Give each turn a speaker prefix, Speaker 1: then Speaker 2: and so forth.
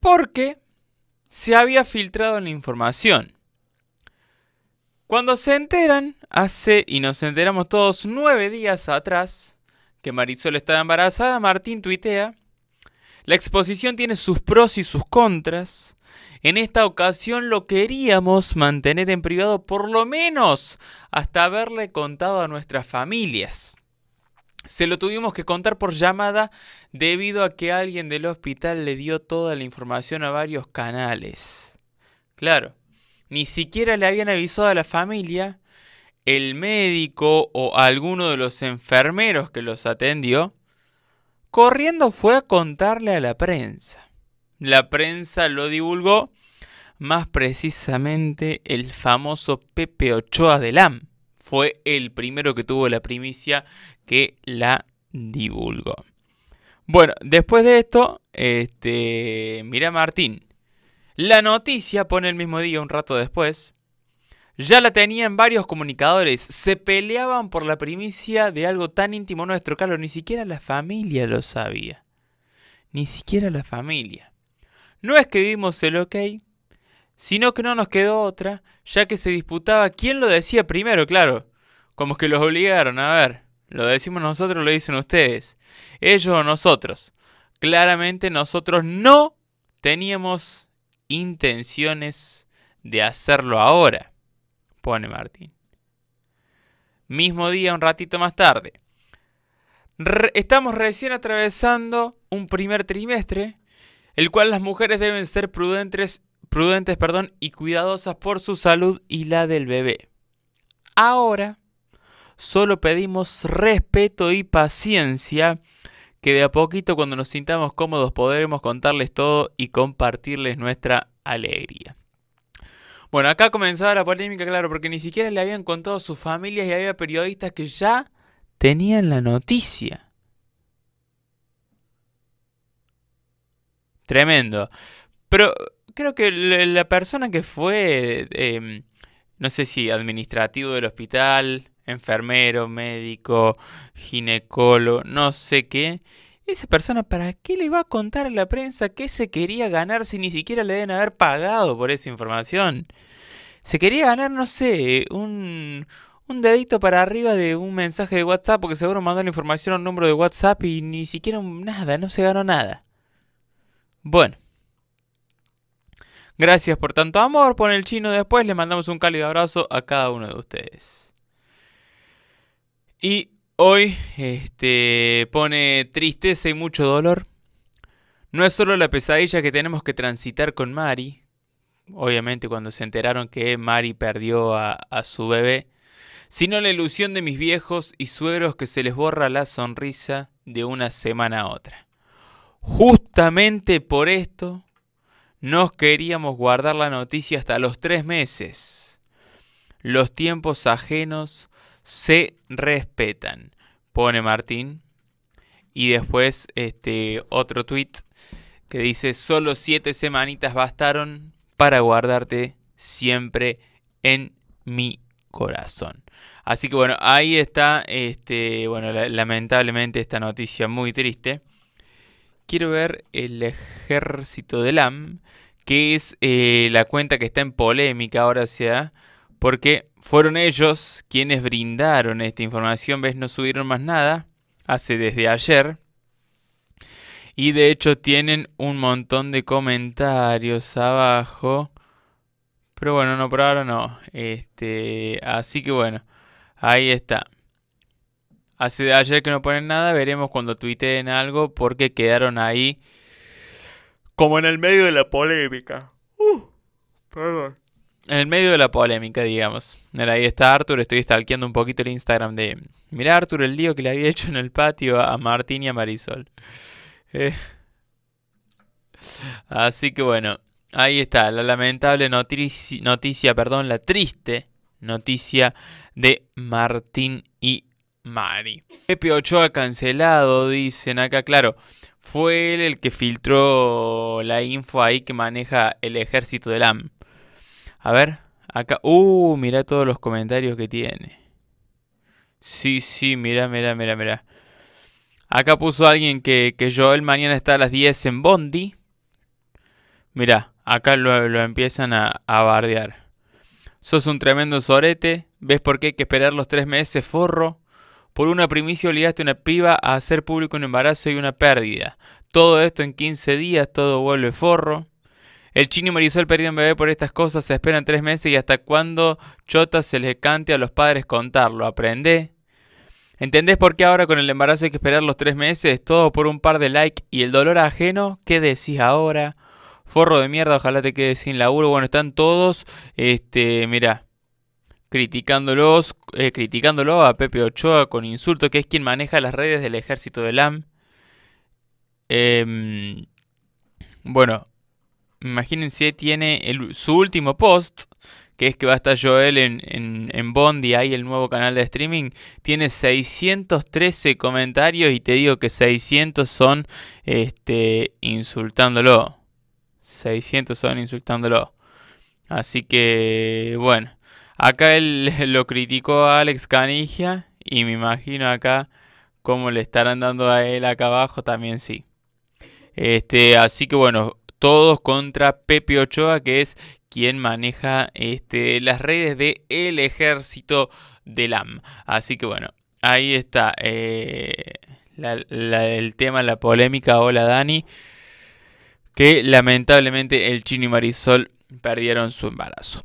Speaker 1: porque se había filtrado la información. Cuando se enteran, hace, y nos enteramos todos nueve días atrás, que Marisol estaba embarazada, Martín tuitea, la exposición tiene sus pros y sus contras. En esta ocasión lo queríamos mantener en privado por lo menos hasta haberle contado a nuestras familias. Se lo tuvimos que contar por llamada debido a que alguien del hospital le dio toda la información a varios canales. Claro, ni siquiera le habían avisado a la familia, el médico o alguno de los enfermeros que los atendió, corriendo fue a contarle a la prensa. La prensa lo divulgó, más precisamente el famoso Pepe Ochoa de LAM fue el primero que tuvo la primicia que la divulgó. Bueno, después de esto, este, mira Martín. La noticia pone el mismo día, un rato después. Ya la tenían varios comunicadores. Se peleaban por la primicia de algo tan íntimo nuestro, Carlos. Ni siquiera la familia lo sabía. Ni siquiera la familia. No es que dimos el ok, sino que no nos quedó otra, ya que se disputaba quién lo decía primero, claro. Como que los obligaron, a ver, lo decimos nosotros, lo dicen ustedes, ellos o nosotros. Claramente nosotros no teníamos intenciones de hacerlo ahora, pone Martín. Mismo día, un ratito más tarde. estamos recién atravesando un primer trimestre, el cual las mujeres deben ser prudentes prudentes perdón, y cuidadosas por su salud y la del bebé. Ahora solo pedimos respeto y paciencia, que de a poquito cuando nos sintamos cómodos podremos contarles todo y compartirles nuestra alegría. Bueno, acá comenzaba la polémica, claro, porque ni siquiera le habían contado a sus familias y había periodistas que ya tenían la noticia. Tremendo. Pero creo que la persona que fue, em, no sé si administrativo del hospital, enfermero, médico, ginecólogo, no sé qué, esa persona, ¿para qué le iba a contar a la prensa que se quería ganar si ni siquiera le deben haber pagado por esa información? Se quería ganar, no sé, un, un dedito para arriba de un mensaje de WhatsApp, porque seguro mandó la información a un número de WhatsApp y ni siquiera nada, no se ganó nada. Bueno, Gracias por tanto amor, por el chino después. Les mandamos un cálido abrazo a cada uno de ustedes. Y hoy este, pone tristeza y mucho dolor. No es solo la pesadilla que tenemos que transitar con Mari. Obviamente cuando se enteraron que Mari perdió a, a su bebé. Sino la ilusión de mis viejos y suegros que se les borra la sonrisa de una semana a otra. Justamente por esto nos queríamos guardar la noticia hasta los tres meses. Los tiempos ajenos se respetan, pone Martín. Y después este otro tweet que dice, solo siete semanitas bastaron para guardarte siempre en mi corazón. Así que bueno, ahí está, este, bueno, lamentablemente esta noticia muy triste quiero ver el ejército de LAM, que es eh, la cuenta que está en polémica ahora, sea, porque fueron ellos quienes brindaron esta información, ves, no subieron más nada, hace desde ayer. Y de hecho tienen un montón de comentarios abajo. Pero bueno, no, por ahora no. Este, así que bueno, ahí está. Hace de ayer que no ponen nada, veremos cuando tuiteen algo porque quedaron ahí como en el medio de la polémica. Uh, perdón. En el medio de la polémica, digamos. ahí está Arthur, estoy stalkeando un poquito el Instagram de... Mira Arthur el lío que le había hecho en el patio a Martín y a Marisol. Eh. Así que bueno, ahí está la lamentable noticia, noticia, perdón, la triste noticia de Martín y Mari. Pepe ha cancelado, dicen acá, claro. Fue él el que filtró la info ahí que maneja el ejército del AM. A ver, acá. Uh, mirá todos los comentarios que tiene. Sí, sí, mirá, mirá, mirá, mira. Acá puso alguien que, que Joel mañana está a las 10 en Bondi. Mirá, acá lo, empiezan a, bardear. Sos un tremendo sorete. ¿Ves por qué hay que esperar los tres meses, forro? Por una primicia obligaste una piba a hacer público un embarazo y una pérdida. Todo esto en 15 días, todo vuelve forro. El chino y Marisol perdieron bebé por estas cosas, se esperan tres meses y hasta cuando chota se le cante a los padres contarlo. Aprende. ¿Entendés por qué ahora con el embarazo hay que esperar los tres meses? Todo por un par de likes y el dolor ajeno. ¿Qué decís ahora? Forro de mierda, ojalá te quedes sin laburo. Bueno, están todos. Este, mirá. Eh, criticándolo a Pepe Ochoa con insulto, que es quien maneja las redes del ejército de LAM. Em, bueno, imagínense, tiene su último post, que es que va a estar Joel en, Bondi, ahí el nuevo canal de streaming, tiene 613 comentarios y te digo que 600 son este, insultándolo. 600 son insultándolo. Así que, bueno. Acá él lo criticó a Alex Canigia y me imagino acá como le estarán dando a él acá abajo también sí. Este, así que bueno, todos contra Pepe Ochoa que es quien maneja este, las redes de el ejército de LAM. Así que bueno, ahí está eh, el tema, la polémica. Hola Dani. Que lamentablemente el chino y Marisol perdieron su embarazo.